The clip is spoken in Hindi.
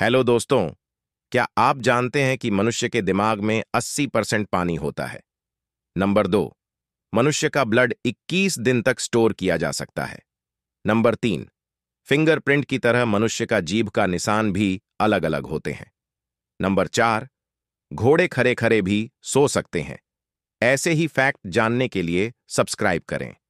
हेलो दोस्तों क्या आप जानते हैं कि मनुष्य के दिमाग में 80 परसेंट पानी होता है नंबर दो मनुष्य का ब्लड 21 दिन तक स्टोर किया जा सकता है नंबर तीन फिंगरप्रिंट की तरह मनुष्य का जीभ का निशान भी अलग अलग होते हैं नंबर चार घोड़े खरे खरे भी सो सकते हैं ऐसे ही फैक्ट जानने के लिए सब्सक्राइब करें